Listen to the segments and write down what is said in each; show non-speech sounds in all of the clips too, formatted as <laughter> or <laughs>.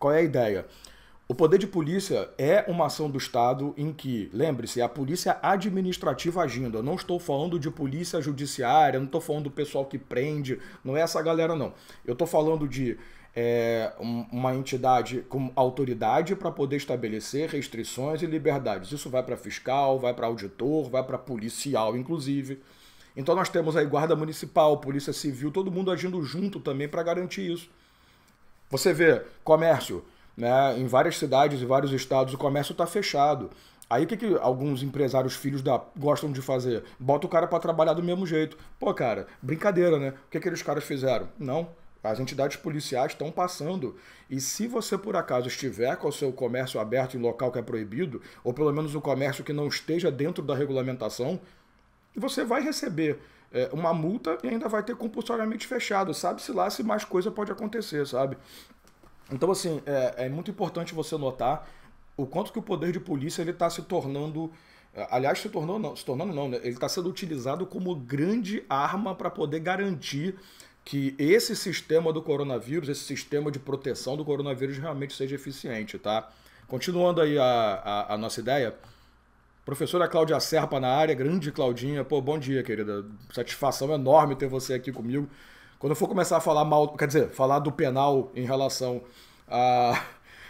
Qual é a ideia? O poder de polícia é uma ação do Estado em que, lembre-se, é a polícia administrativa agindo. Eu não estou falando de polícia judiciária, não estou falando do pessoal que prende, não é essa galera, não. Eu estou falando de é, uma entidade com autoridade para poder estabelecer restrições e liberdades. Isso vai para fiscal, vai para auditor, vai para policial, inclusive. Então nós temos aí guarda municipal, polícia civil, todo mundo agindo junto também para garantir isso. Você vê comércio, né? Em várias cidades e vários estados o comércio está fechado. Aí o que, que alguns empresários filhos da gostam de fazer? Bota o cara para trabalhar do mesmo jeito. Pô, cara, brincadeira, né? O que aqueles caras fizeram? Não. As entidades policiais estão passando. E se você por acaso estiver com o seu comércio aberto em local que é proibido, ou pelo menos um comércio que não esteja dentro da regulamentação, você vai receber é, uma multa e ainda vai ter compulsoriamente fechado. Sabe-se lá se mais coisa pode acontecer, sabe? Então, assim, é, é muito importante você notar o quanto que o poder de polícia ele está se tornando é, aliás se tornou não se tornando não né? ele está sendo utilizado como grande arma para poder garantir que esse sistema do coronavírus esse sistema de proteção do coronavírus realmente seja eficiente tá continuando aí a, a, a nossa ideia Professora Cláudia Serpa na área, grande Claudinha. Pô, bom dia, querida. Satisfação enorme ter você aqui comigo. Quando eu for começar a falar mal, quer dizer, falar do penal em relação a,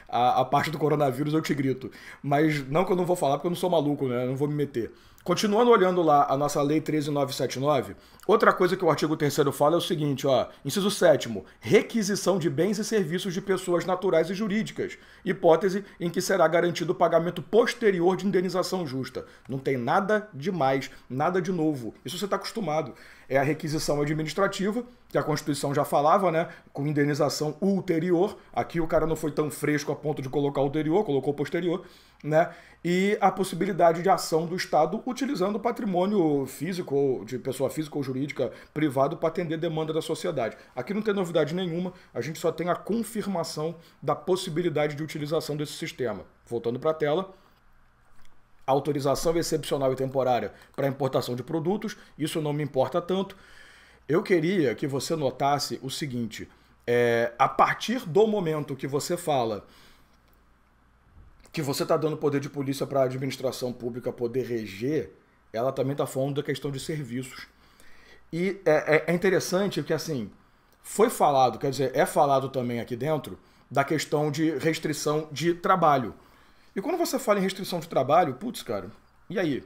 a, a parte do coronavírus, eu te grito. Mas não que eu não vou falar, porque eu não sou maluco, né? Eu não vou me meter. Continuando olhando lá a nossa Lei 13979, outra coisa que o artigo 3 fala é o seguinte, ó, inciso 7 requisição de bens e serviços de pessoas naturais e jurídicas, hipótese em que será garantido o pagamento posterior de indenização justa. Não tem nada de mais, nada de novo. Isso você está acostumado é a requisição administrativa, que a Constituição já falava, né? Com indenização ulterior. Aqui o cara não foi tão fresco a ponto de colocar ulterior, colocou posterior, né? E a possibilidade de ação do Estado utilizando o patrimônio físico, de pessoa física ou jurídica, privado, para atender demanda da sociedade. Aqui não tem novidade nenhuma, a gente só tem a confirmação da possibilidade de utilização desse sistema. Voltando para a tela autorização excepcional e temporária para importação de produtos, isso não me importa tanto. Eu queria que você notasse o seguinte: é, a partir do momento que você fala que você está dando poder de polícia para a administração pública poder reger, ela também está falando da questão de serviços. E é, é, é interessante que, assim, foi falado, quer dizer, é falado também aqui dentro, da questão de restrição de trabalho. E quando você fala em restrição de trabalho, putz, cara, e aí?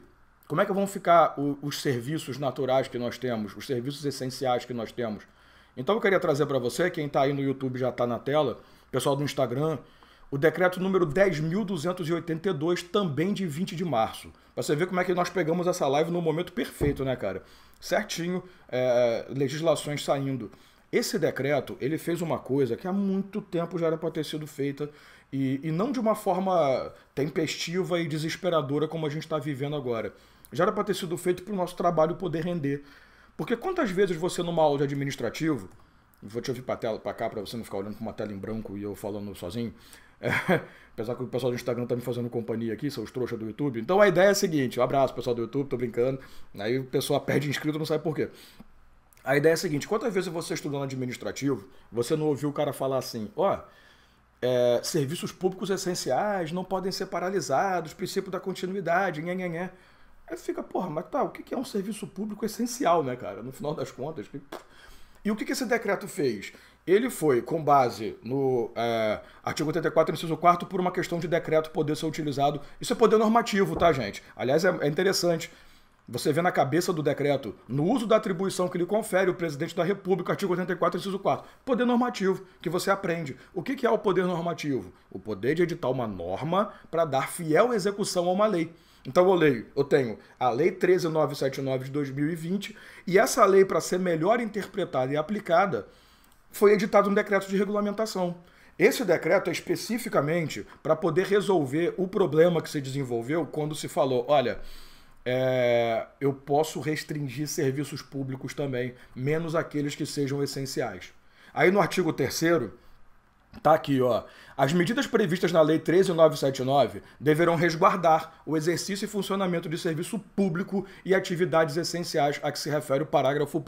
Como é que vão ficar o, os serviços naturais que nós temos, os serviços essenciais que nós temos? Então eu queria trazer para você, quem está aí no YouTube já está na tela, pessoal do Instagram, o decreto número 10.282, também de 20 de março. Para você ver como é que nós pegamos essa live no momento perfeito, né, cara? Certinho, é, legislações saindo. Esse decreto, ele fez uma coisa que há muito tempo já era para ter sido feita e, e não de uma forma tempestiva e desesperadora como a gente está vivendo agora. Já era para ter sido feito para o nosso trabalho poder render. Porque quantas vezes você, numa aula de administrativo, vou te ouvir para tela para cá para você não ficar olhando para uma tela em branco e eu falando sozinho. É, <laughs> apesar que o pessoal do Instagram está me fazendo companhia aqui, são os trouxas do YouTube. Então a ideia é a seguinte: um abraço, pessoal do YouTube, tô brincando. Aí o pessoal perde inscrito, não sabe por quê. A ideia é a seguinte: quantas vezes você estudando administrativo, você não ouviu o cara falar assim, ó. Oh, é, serviços públicos essenciais não podem ser paralisados, princípio da continuidade, nhé, nhé, nhé. Aí fica, porra, mas tá, o que é um serviço público essencial, né, cara? No final das contas. E o que esse decreto fez? Ele foi, com base no é, artigo 84, inciso 4, por uma questão de decreto poder ser utilizado. Isso é poder normativo, tá, gente? Aliás, é, é interessante você vê na cabeça do decreto, no uso da atribuição que lhe confere o presidente da República, artigo 84, inciso 4, poder normativo, que você aprende. O que é o poder normativo? O poder de editar uma norma para dar fiel execução a uma lei. Então eu leio, eu tenho a Lei 13979 de 2020, e essa lei, para ser melhor interpretada e aplicada, foi editado um decreto de regulamentação. Esse decreto é especificamente para poder resolver o problema que se desenvolveu quando se falou, olha, é, eu posso restringir serviços públicos também, menos aqueles que sejam essenciais. Aí no artigo 3 Tá aqui, ó. As medidas previstas na Lei 13979 deverão resguardar o exercício e funcionamento de serviço público e atividades essenciais a que se refere o parágrafo 1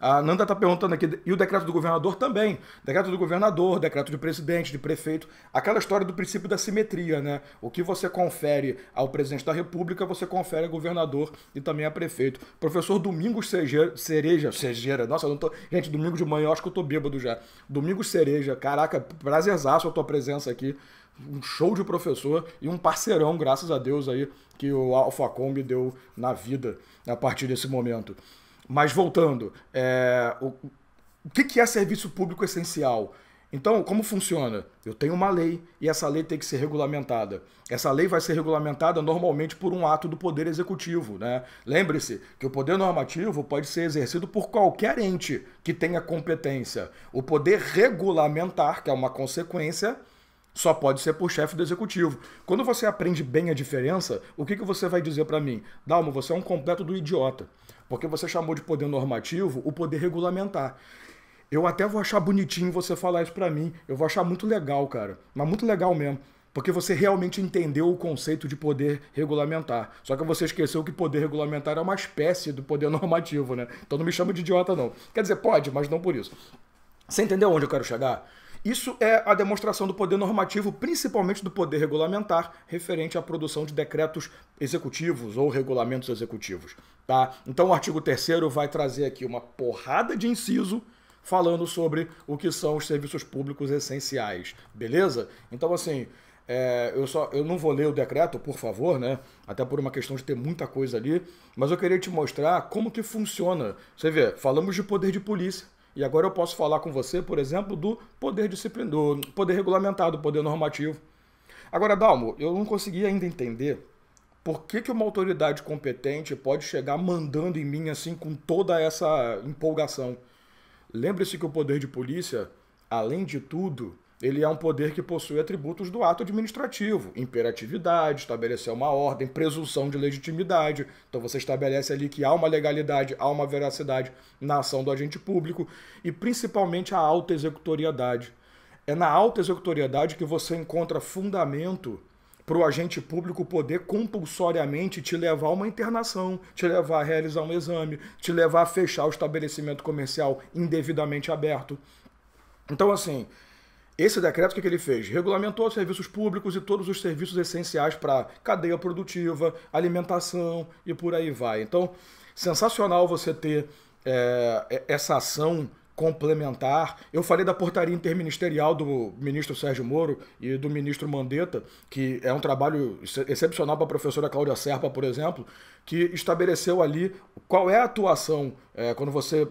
a Nanda está perguntando aqui, e o decreto do governador também. Decreto do governador, decreto de presidente, de prefeito. Aquela história do princípio da simetria, né? O que você confere ao presidente da república, você confere ao governador e também a prefeito. Professor Domingos Cereja, Cereja, Cereja nossa, eu não tô... Gente, domingo de manhã eu acho que eu tô bêbado já. Domingos Cereja, caraca, prazerzaço a tua presença aqui um show de professor e um parceirão, graças a Deus, aí, que o Alfa Combi deu na vida a partir desse momento. Mas voltando, é, o, o que, que é serviço público essencial? Então, como funciona? Eu tenho uma lei e essa lei tem que ser regulamentada. Essa lei vai ser regulamentada normalmente por um ato do Poder Executivo. Né? Lembre-se que o poder normativo pode ser exercido por qualquer ente que tenha competência. O poder regulamentar, que é uma consequência, só pode ser por chefe do executivo. Quando você aprende bem a diferença, o que, que você vai dizer para mim? Dalma, você é um completo do idiota, porque você chamou de poder normativo o poder regulamentar. Eu até vou achar bonitinho você falar isso para mim, eu vou achar muito legal, cara, mas muito legal mesmo. Porque você realmente entendeu o conceito de poder regulamentar. Só que você esqueceu que poder regulamentar é uma espécie do poder <laughs> normativo, né? Então não me chama de idiota, não. Quer dizer, pode, mas não por isso. Você entendeu onde eu quero chegar? Isso é a demonstração do poder normativo, principalmente do poder regulamentar, referente à produção de decretos executivos ou regulamentos executivos. Tá? Então, o artigo 3 vai trazer aqui uma porrada de inciso falando sobre o que são os serviços públicos essenciais, beleza? Então, assim, é, eu, só, eu não vou ler o decreto, por favor, né? Até por uma questão de ter muita coisa ali, mas eu queria te mostrar como que funciona. Você vê, falamos de poder de polícia, e agora eu posso falar com você, por exemplo, do poder disciplinado, do poder regulamentado, do poder normativo. Agora, Dalmo, eu não consegui ainda entender por que, que uma autoridade competente pode chegar mandando em mim assim com toda essa empolgação. Lembre-se que o poder de polícia, além de tudo, ele é um poder que possui atributos do ato administrativo, imperatividade, estabelecer uma ordem, presunção de legitimidade. Então você estabelece ali que há uma legalidade, há uma veracidade na ação do agente público e principalmente a alta executoriedade. É na alta executoriedade que você encontra fundamento para o agente público poder compulsoriamente te levar a uma internação, te levar a realizar um exame, te levar a fechar o estabelecimento comercial indevidamente aberto. Então, assim, esse decreto, o que, ele fez? Regulamentou os serviços públicos e todos os serviços essenciais para cadeia produtiva, alimentação e por aí vai. Então, sensacional você ter é, essa ação complementar. Eu falei da portaria interministerial do ministro Sérgio Moro e do ministro Mandetta, que é um trabalho excepcional para a professora Cláudia Serpa, por exemplo, que estabeleceu ali qual é a atuação é, quando você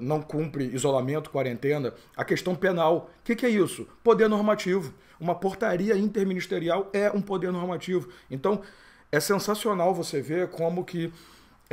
não cumpre isolamento, quarentena, a questão penal. O que, que é isso? Poder normativo. Uma portaria interministerial é um poder normativo. Então, é sensacional você ver como que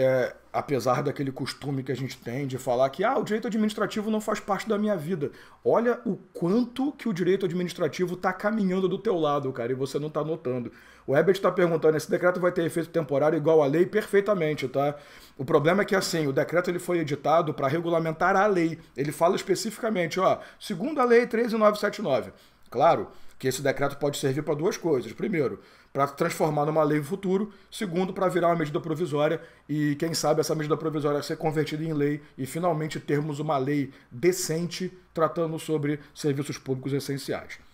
é, apesar daquele costume que a gente tem de falar que ah, o direito administrativo não faz parte da minha vida. Olha o quanto que o direito administrativo está caminhando do teu lado, cara, e você não está notando. O Herbert está perguntando, esse decreto vai ter efeito temporário igual à lei? Perfeitamente, tá? O problema é que, assim, o decreto ele foi editado para regulamentar a lei. Ele fala especificamente, ó, segundo a lei 13979, Claro que esse decreto pode servir para duas coisas. Primeiro, para transformar numa lei no futuro. Segundo, para virar uma medida provisória e, quem sabe, essa medida provisória ser convertida em lei e finalmente termos uma lei decente tratando sobre serviços públicos essenciais.